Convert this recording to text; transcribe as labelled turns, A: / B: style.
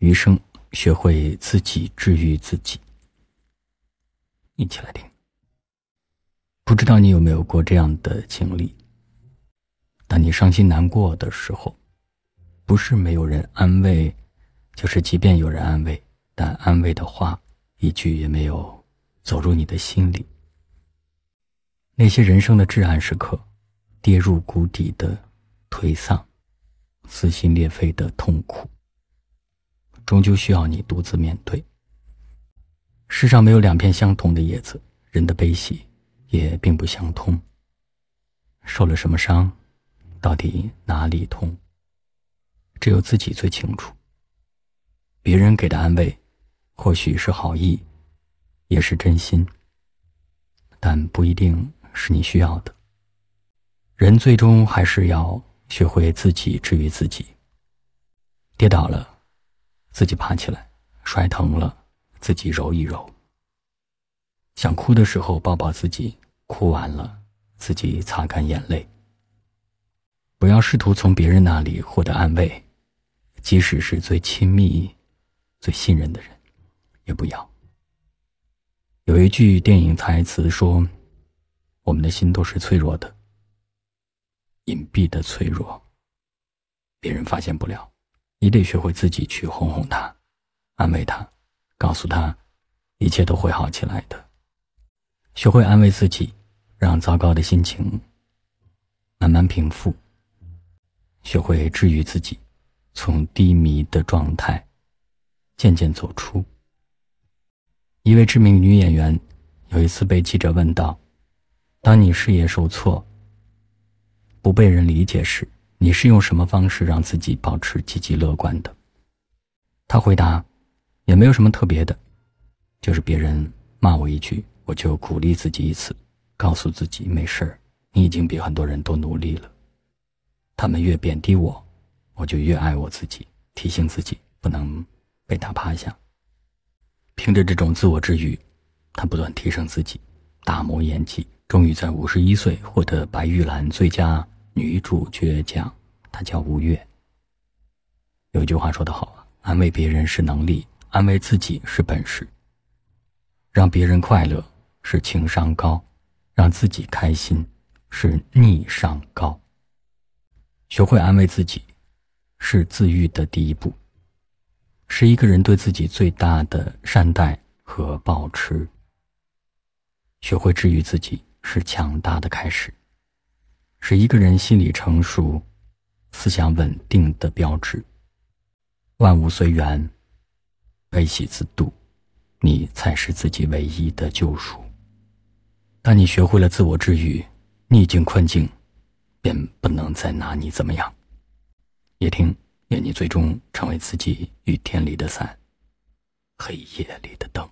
A: 余生，学会自己治愈自己。一起来听。不知道你有没有过这样的经历：当你伤心难过的时候，不是没有人安慰，就是即便有人安慰，但安慰的话一句也没有走入你的心里。那些人生的至暗时刻。跌入谷底的颓丧、撕心裂肺的痛苦，终究需要你独自面对。世上没有两片相同的叶子，人的悲喜也并不相通。受了什么伤，到底哪里痛，只有自己最清楚。别人给的安慰，或许是好意，也是真心，但不一定是你需要的。人最终还是要学会自己治愈自己。跌倒了，自己爬起来；摔疼了，自己揉一揉。想哭的时候，抱抱自己；哭完了，自己擦干眼泪。不要试图从别人那里获得安慰，即使是最亲密、最信任的人，也不要。有一句电影台词说：“我们的心都是脆弱的。”必的脆弱，别人发现不了。你得学会自己去哄哄他，安慰他，告诉他一切都会好起来的。学会安慰自己，让糟糕的心情慢慢平复。学会治愈自己，从低迷的状态渐渐走出。一位知名女演员有一次被记者问到：“当你事业受挫？”不被人理解时，你是用什么方式让自己保持积极乐观的？他回答：“也没有什么特别的，就是别人骂我一句，我就鼓励自己一次，告诉自己没事儿，你已经比很多人都努力了。他们越贬低我，我就越爱我自己，提醒自己不能被打趴下。凭着这种自我治愈，他不断提升自己，打磨演技，终于在五十一岁获得白玉兰最佳。”女主倔强，她叫吴越。有句话说得好啊，安慰别人是能力，安慰自己是本事。让别人快乐是情商高，让自己开心是逆商高。学会安慰自己，是自愈的第一步，是一个人对自己最大的善待和保持。学会治愈自己，是强大的开始。是一个人心理成熟、思想稳定的标志。万物随缘，悲喜自渡，你才是自己唯一的救赎。当你学会了自我治愈，逆境困境便不能再拿你怎么样。也听愿你最终成为自己雨天里的伞，黑夜里的灯。